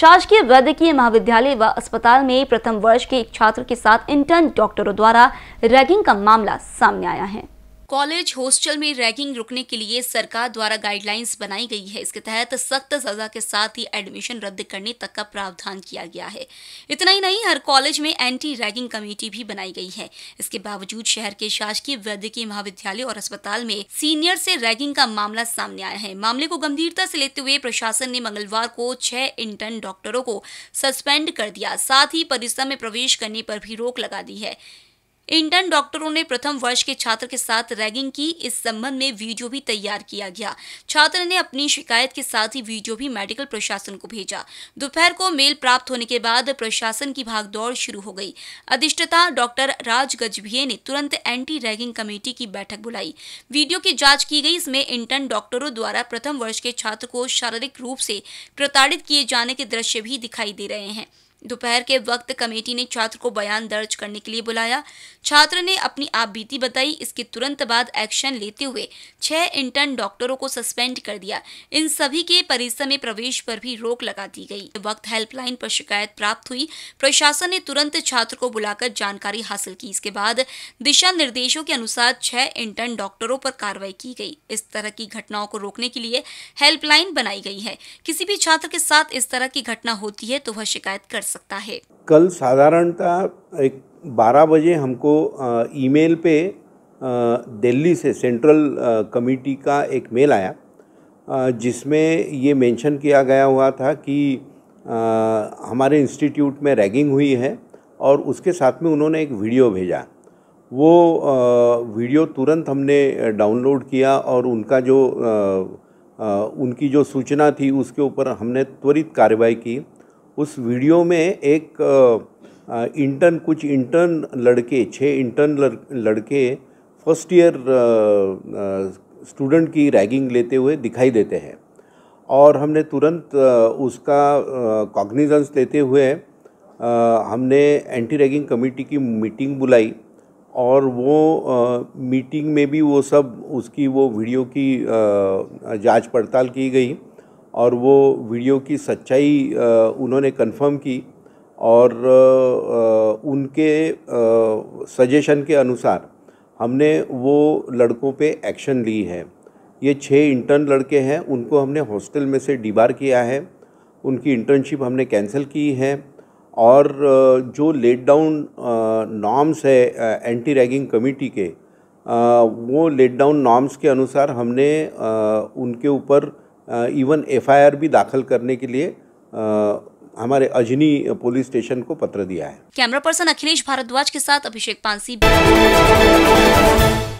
शासकीय वैद्यकीय महाविद्यालय व अस्पताल में प्रथम वर्ष के एक छात्र के साथ इंटर्न डॉक्टरों द्वारा रैगिंग का मामला सामने आया है कॉलेज हॉस्टल में रैगिंग रुकने के लिए सरकार द्वारा गाइडलाइंस बनाई गई है इसके तहत सख्त सजा के साथ ही एडमिशन रद्द करने तक का प्रावधान किया गया है इतना ही नहीं हर कॉलेज में एंटी रैगिंग कमेटी भी बनाई गई है इसके बावजूद शहर के शासकीय वैद्यकीय महाविद्यालय और अस्पताल में सीनियर से रैगिंग का मामला सामने आया है मामले को गंभीरता से लेते हुए प्रशासन ने मंगलवार को छह इंटर्न डॉक्टरों को सस्पेंड कर दिया साथ ही परिसर में प्रवेश करने पर भी रोक लगा दी है इंटर्न डॉक्टरों ने प्रथम वर्ष के छात्र के साथ रैगिंग की इस संबंध में वीडियो भी तैयार किया गया छात्र ने अपनी शिकायत के साथ ही वीडियो भी मेडिकल प्रशासन को भेजा दोपहर को मेल प्राप्त होने के बाद प्रशासन की भागदौड़ शुरू हो गई अधिष्ठता डॉक्टर राज गजभिये ने तुरंत एंटी रैगिंग कमेटी की बैठक बुलाई वीडियो की जाँच की गई इसमें इंटर्न डॉक्टरों द्वारा प्रथम वर्ष के छात्र को शारीरिक रूप से प्रताड़ित किए जाने के दृश्य भी दिखाई दे रहे हैं दोपहर के वक्त कमेटी ने छात्र को बयान दर्ज करने के लिए बुलाया छात्र ने अपनी आप बीती बताई इसके तुरंत बाद एक्शन लेते हुए छह इंटर्न डॉक्टरों को सस्पेंड कर दिया इन सभी के परिसर में प्रवेश पर भी रोक लगा दी गई वक्त हेल्पलाइन पर शिकायत प्राप्त हुई प्रशासन ने तुरंत छात्र को बुलाकर जानकारी हासिल की इसके बाद दिशा निर्देशों के अनुसार छह इंटर्न डॉक्टरों पर कार्रवाई की गई इस तरह की घटनाओं को रोकने के लिए हेल्पलाइन बनाई गई है किसी भी छात्र के साथ इस तरह की घटना होती है तो वह शिकायत कर सकता है कल साधारणतः एक 12 बजे हमको ईमेल पे दिल्ली से सेंट्रल कमेटी का एक मेल आया जिसमें ये मेंशन किया गया हुआ था कि हमारे इंस्टीट्यूट में रैगिंग हुई है और उसके साथ में उन्होंने एक वीडियो भेजा वो वीडियो तुरंत हमने डाउनलोड किया और उनका जो उनकी जो सूचना थी उसके ऊपर हमने त्वरित कार्रवाई की उस वीडियो में एक इंटर्न कुछ इंटर्न लड़के छः इंटर्न लड़के फर्स्ट ईयर स्टूडेंट की रैगिंग लेते हुए दिखाई देते हैं और हमने तुरंत उसका कॉग्निजेंस लेते हुए हमने एंटी रैगिंग कमेटी की मीटिंग बुलाई और वो मीटिंग में भी वो सब उसकी वो वीडियो की जांच पड़ताल की गई और वो वीडियो की सच्चाई उन्होंने कंफर्म की और उनके सजेशन के अनुसार हमने वो लड़कों पे एक्शन ली है ये छः इंटर्न लड़के हैं उनको हमने हॉस्टल में से डिबार किया है उनकी इंटर्नशिप हमने कैंसिल की है और जो लेट डाउन नॉर्म्स है एंटी रैगिंग कमेटी के वो लेट डाउन नॉर्म्स के अनुसार हमने उनके ऊपर इवन एफआईआर भी दाखिल करने के लिए हमारे अजनी पुलिस स्टेशन को पत्र दिया है कैमरा पर्सन अखिलेश भारद्वाज के साथ अभिषेक पांसी